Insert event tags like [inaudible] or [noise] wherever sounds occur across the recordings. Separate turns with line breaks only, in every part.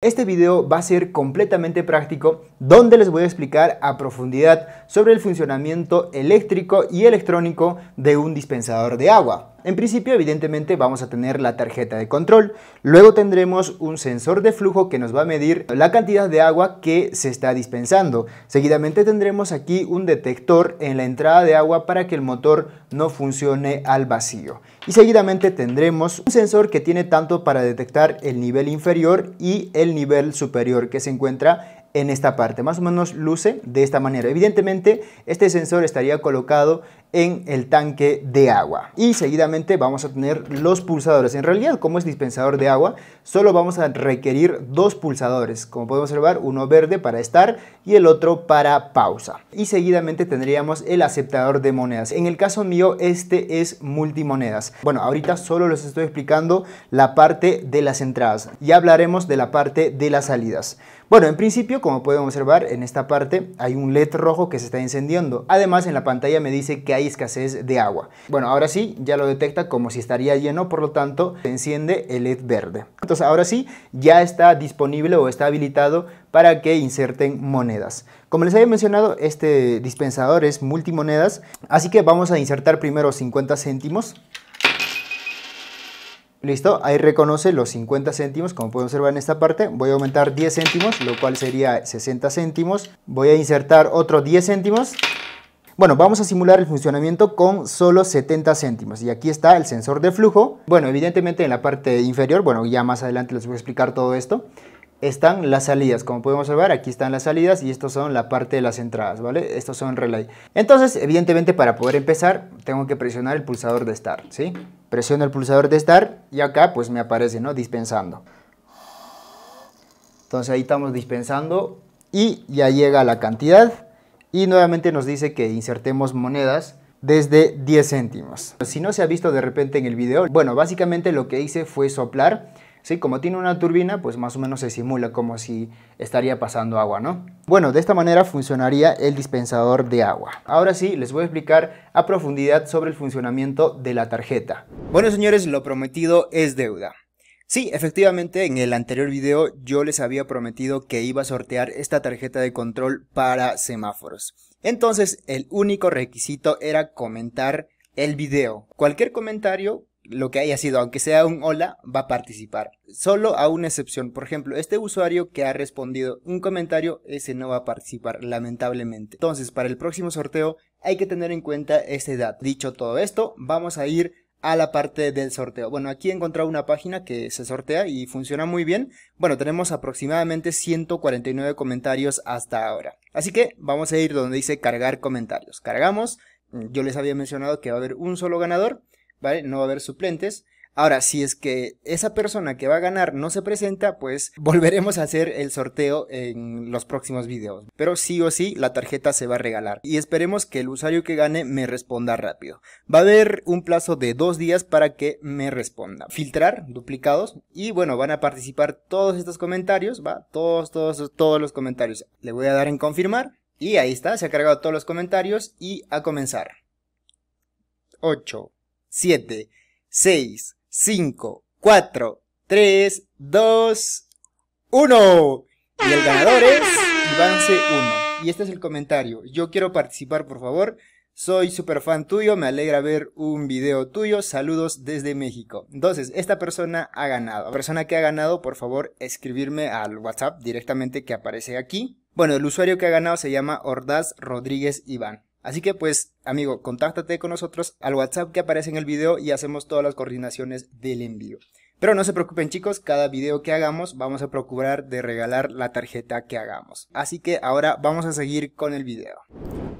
Este video va a ser completamente práctico donde les voy a explicar a profundidad sobre el funcionamiento eléctrico y electrónico de un dispensador de agua. En principio, evidentemente, vamos a tener la tarjeta de control. Luego tendremos un sensor de flujo que nos va a medir la cantidad de agua que se está dispensando. Seguidamente tendremos aquí un detector en la entrada de agua para que el motor no funcione al vacío. Y seguidamente tendremos un sensor que tiene tanto para detectar el nivel inferior y el nivel superior que se encuentra en esta parte. Más o menos luce de esta manera. Evidentemente, este sensor estaría colocado en el tanque de agua y seguidamente vamos a tener los pulsadores en realidad como es dispensador de agua solo vamos a requerir dos pulsadores como podemos observar uno verde para estar y el otro para pausa y seguidamente tendríamos el aceptador de monedas en el caso mío este es multimonedas bueno ahorita solo les estoy explicando la parte de las entradas y hablaremos de la parte de las salidas bueno en principio como podemos observar en esta parte hay un led rojo que se está encendiendo además en la pantalla me dice que hay escasez de agua. Bueno, ahora sí, ya lo detecta como si estaría lleno, por lo tanto, se enciende el LED verde. Entonces, ahora sí, ya está disponible o está habilitado para que inserten monedas. Como les había mencionado, este dispensador es multimonedas, así que vamos a insertar primero 50 céntimos. Listo, ahí reconoce los 50 céntimos, como pueden observar en esta parte. Voy a aumentar 10 céntimos, lo cual sería 60 céntimos. Voy a insertar otro 10 céntimos bueno, vamos a simular el funcionamiento con solo 70 céntimos. Y aquí está el sensor de flujo. Bueno, evidentemente en la parte inferior, bueno, ya más adelante les voy a explicar todo esto están las salidas, como podemos observar, aquí están las salidas y estos son la parte de las entradas, ¿vale? Estos son relay. Entonces, evidentemente, para poder empezar, tengo que presionar el pulsador de start, ¿sí? Presiono el pulsador de start y acá, pues, me aparece, ¿no? Dispensando. Entonces, ahí estamos dispensando y ya llega la cantidad. Y nuevamente nos dice que insertemos monedas desde 10 céntimos. Si no se ha visto de repente en el video, bueno, básicamente lo que hice fue soplar. ¿sí? Como tiene una turbina, pues más o menos se simula como si estaría pasando agua, ¿no? Bueno, de esta manera funcionaría el dispensador de agua. Ahora sí, les voy a explicar a profundidad sobre el funcionamiento de la tarjeta. Bueno, señores, lo prometido es deuda. Sí, efectivamente, en el anterior video yo les había prometido que iba a sortear esta tarjeta de control para semáforos. Entonces, el único requisito era comentar el video. Cualquier comentario, lo que haya sido, aunque sea un hola, va a participar. Solo a una excepción. Por ejemplo, este usuario que ha respondido un comentario, ese no va a participar, lamentablemente. Entonces, para el próximo sorteo hay que tener en cuenta esta edad. Dicho todo esto, vamos a ir a la parte del sorteo. Bueno, aquí he encontrado una página que se sortea y funciona muy bien. Bueno, tenemos aproximadamente 149 comentarios hasta ahora. Así que vamos a ir donde dice cargar comentarios. Cargamos. Mm, yo les había mencionado que va a haber un solo ganador, ¿vale? No va a haber suplentes. Ahora, si es que esa persona que va a ganar no se presenta, pues [laughs] volveremos a hacer el sorteo en los próximos videos. Pero sí o sí, la tarjeta se va a regalar. Y esperemos que el usuario que gane me responda rápido. Va a haber un plazo de dos días para que me responda. Filtrar duplicados. Y bueno, van a participar todos estos comentarios. Va, todos, todos, todos los comentarios. Le voy a dar en confirmar. Y ahí está, se ha cargado todos los comentarios y a comenzar. 8, 7, 6, 5, 4, 3, 2, 1. Y el ganador es c 1. Y este es el comentario. Yo quiero participar, por favor. Soy super fan tuyo, me alegra ver un video tuyo. Saludos desde México. Entonces, esta persona ha ganado. persona que ha ganado, por favor, escribirme al WhatsApp directamente que aparece aquí. Bueno, el usuario que ha ganado se llama Ordaz Rodríguez Iván. Así que pues, amigo, contáctate con nosotros al WhatsApp que aparece en el video y hacemos todas las coordinaciones del envío. Pero no se preocupen chicos, cada video que hagamos vamos a procurar de regalar la tarjeta que hagamos. Así que ahora vamos a seguir con el video.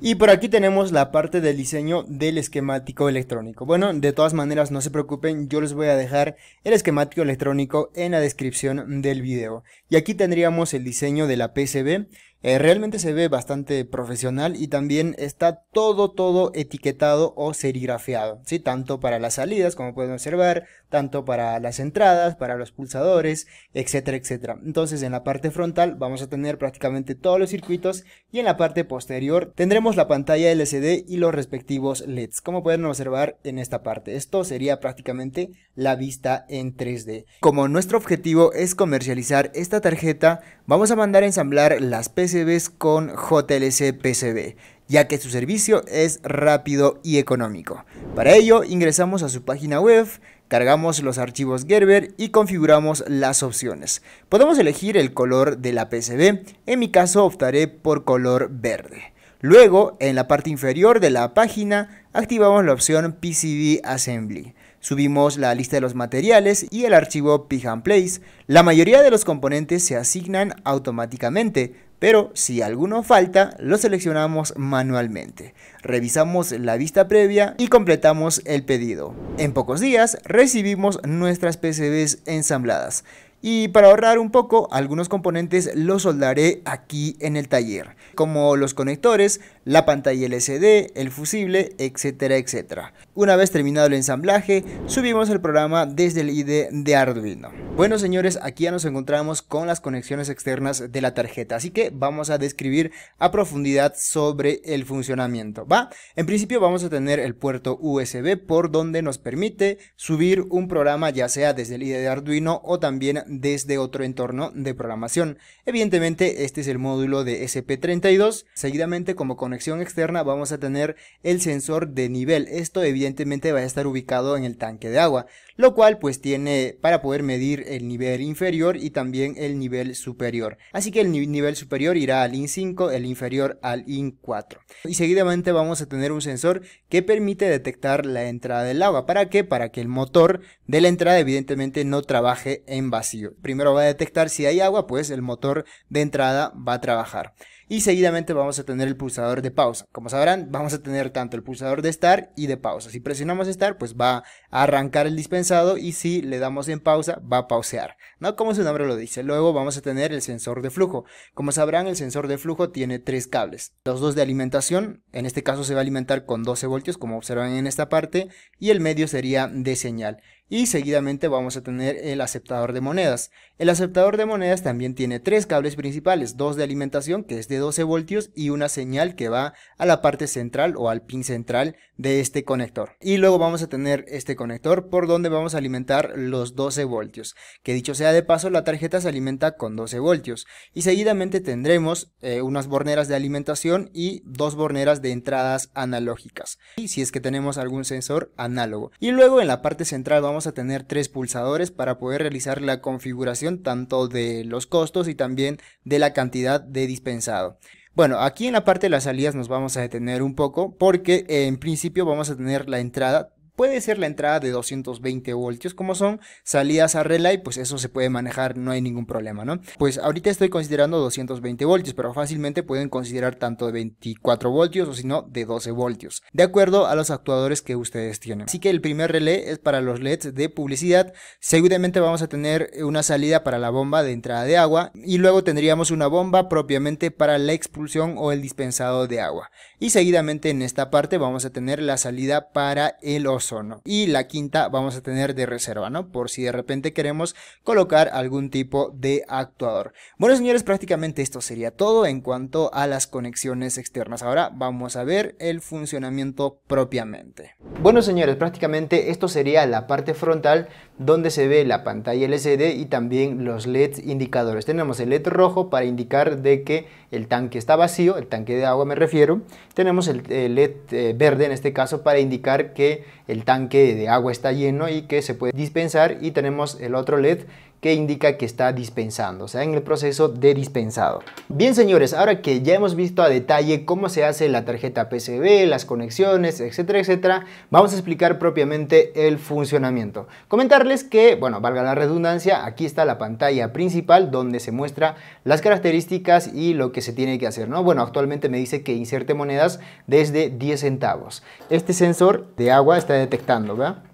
Y por aquí tenemos la parte del diseño del esquemático electrónico. Bueno, de todas maneras no se preocupen, yo les voy a dejar el esquemático electrónico en la descripción del video. Y aquí tendríamos el diseño de la PCB eh, realmente se ve bastante profesional y también está todo, todo etiquetado o serigrafiado, ¿sí? Tanto para las salidas, como pueden observar, tanto para las entradas, para los pulsadores, etcétera, etcétera. Entonces en la parte frontal vamos a tener prácticamente todos los circuitos y en la parte posterior tendremos la pantalla LCD y los respectivos LEDs, como pueden observar en esta parte. Esto sería prácticamente la vista en 3D. Como nuestro objetivo es comercializar esta tarjeta, vamos a mandar a ensamblar las PCs con JLC PCB, ya que su servicio es rápido y económico. Para ello, ingresamos a su página web, cargamos los archivos Gerber y configuramos las opciones. Podemos elegir el color de la PCB, en mi caso optaré por color verde. Luego, en la parte inferior de la página, activamos la opción PCB Assembly. Subimos la lista de los materiales y el archivo Pig and Place. La mayoría de los componentes se asignan automáticamente, pero si alguno falta, lo seleccionamos manualmente. Revisamos la vista previa y completamos el pedido. En pocos días recibimos nuestras PCBs ensambladas. Y para ahorrar un poco, algunos componentes los soldaré aquí en el taller, como los conectores, la pantalla LCD, el fusible, etcétera, etcétera. Una vez terminado el ensamblaje, subimos el programa desde el IDE de Arduino. Bueno señores, aquí ya nos encontramos con las conexiones externas de la tarjeta, así que vamos a describir a profundidad sobre el funcionamiento, ¿va? En principio vamos a tener el puerto USB por donde nos permite subir un programa ya sea desde el IDE de Arduino o también desde otro entorno de programación. Evidentemente este es el módulo de SP32, seguidamente como con externa vamos a tener el sensor de nivel. Esto evidentemente va a estar ubicado en el tanque de agua, lo cual pues tiene para poder medir el nivel inferior y también el nivel superior. Así que el nivel superior irá al IN5, el inferior al IN4. Y seguidamente vamos a tener un sensor que permite detectar la entrada del agua. ¿Para qué? Para que el motor de la entrada evidentemente no trabaje en vacío. Primero va a detectar si hay agua, pues el motor de entrada va a trabajar y seguidamente vamos a tener el pulsador de pausa. Como sabrán, vamos a tener tanto el pulsador de estar y de pausa. Si presionamos estar, pues va a arrancar el dispensado y si le damos en pausa, va a pausear, ¿no? Como su nombre lo dice. Luego vamos a tener el sensor de flujo. Como sabrán, el sensor de flujo tiene tres cables. Los dos de alimentación, en este caso se va a alimentar con 12 voltios, como observan en esta parte, y el medio sería de señal y seguidamente vamos a tener el aceptador de monedas. El aceptador de monedas también tiene tres cables principales, dos de alimentación que es de 12 voltios y una señal que va a la parte central o al pin central de este conector. Y luego vamos a tener este conector por donde vamos a alimentar los 12 voltios, que dicho sea de paso la tarjeta se alimenta con 12 voltios y seguidamente tendremos eh, unas borneras de alimentación y dos borneras de entradas analógicas y si es que tenemos algún sensor análogo. Y luego en la parte central vamos vamos a tener tres pulsadores para poder realizar la configuración tanto de los costos y también de la cantidad de dispensado. Bueno, aquí en la parte de las salidas nos vamos a detener un poco porque eh, en principio vamos a tener la entrada puede ser la entrada de 220 voltios como son salidas a relay pues eso se puede manejar no hay ningún problema no pues ahorita estoy considerando 220 voltios pero fácilmente pueden considerar tanto de 24 voltios o si no de 12 voltios de acuerdo a los actuadores que ustedes tienen así que el primer relé es para los leds de publicidad seguramente vamos a tener una salida para la bomba de entrada de agua y luego tendríamos una bomba propiamente para la expulsión o el dispensado de agua y seguidamente en esta parte vamos a tener la salida para el son Y la quinta vamos a tener de reserva, ¿no? Por si de repente queremos colocar algún tipo de actuador. Bueno, señores, prácticamente esto sería todo en cuanto a las conexiones externas. Ahora vamos a ver el funcionamiento propiamente. Bueno, señores, prácticamente esto sería la parte frontal donde se ve la pantalla LCD y también los LEDs indicadores. Tenemos el LED rojo para indicar de que el tanque está vacío, el tanque de agua me refiero. Tenemos el LED eh, verde en este caso para indicar que el tanque de agua está lleno y que se puede dispensar y tenemos el otro LED que indica que está dispensando, o sea, en el proceso de dispensado. Bien, señores, ahora que ya hemos visto a detalle cómo se hace la tarjeta PCB, las conexiones, etcétera, etcétera, vamos a explicar propiamente el funcionamiento. Comentarles que, bueno, valga la redundancia, aquí está la pantalla principal donde se muestra las características y lo que se tiene que hacer, ¿no? Bueno, actualmente me dice que inserte monedas desde 10 centavos. Este sensor de agua está detectando, ¿verdad?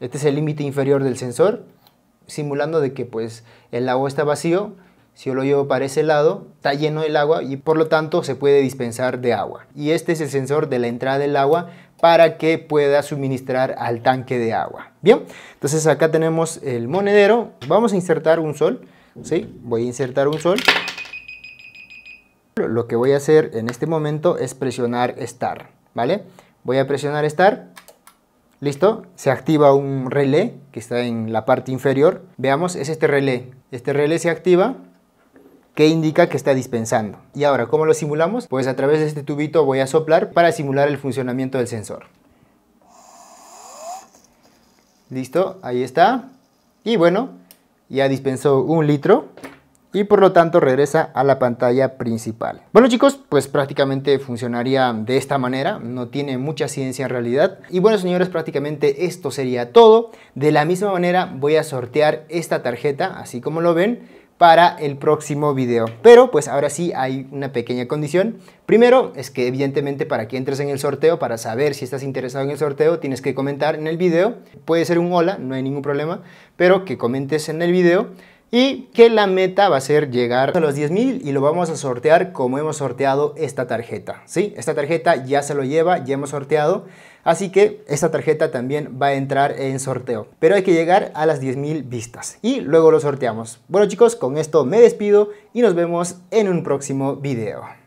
Este es el límite inferior del sensor simulando de que pues el agua está vacío, si yo lo llevo para ese lado, está lleno el agua y por lo tanto se puede dispensar de agua. Y este es el sensor de la entrada del agua para que pueda suministrar al tanque de agua. Bien, entonces acá tenemos el monedero. Vamos a insertar un sol. ¿sí? Voy a insertar un sol. Lo que voy a hacer en este momento es presionar Start. ¿Vale? Voy a presionar Start ¿Listo? Se activa un relé que está en la parte inferior. Veamos, es este relé. Este relé se activa que indica que está dispensando. Y ahora, ¿cómo lo simulamos? Pues a través de este tubito voy a soplar para simular el funcionamiento del sensor. Listo, ahí está. Y bueno, ya dispensó un litro y por lo tanto regresa a la pantalla principal. Bueno chicos, pues prácticamente funcionaría de esta manera, no tiene mucha ciencia en realidad. Y bueno señores, prácticamente esto sería todo. De la misma manera voy a sortear esta tarjeta, así como lo ven, para el próximo video. Pero pues ahora sí hay una pequeña condición. Primero es que evidentemente para que entres en el sorteo, para saber si estás interesado en el sorteo, tienes que comentar en el video. Puede ser un hola, no hay ningún problema, pero que comentes en el video y que la meta va a ser llegar a los 10.000 y lo vamos a sortear como hemos sorteado esta tarjeta. ¿sí? Esta tarjeta ya se lo lleva, ya hemos sorteado, así que esta tarjeta también va a entrar en sorteo. Pero hay que llegar a las 10.000 vistas y luego lo sorteamos. Bueno chicos, con esto me despido y nos vemos en un próximo video.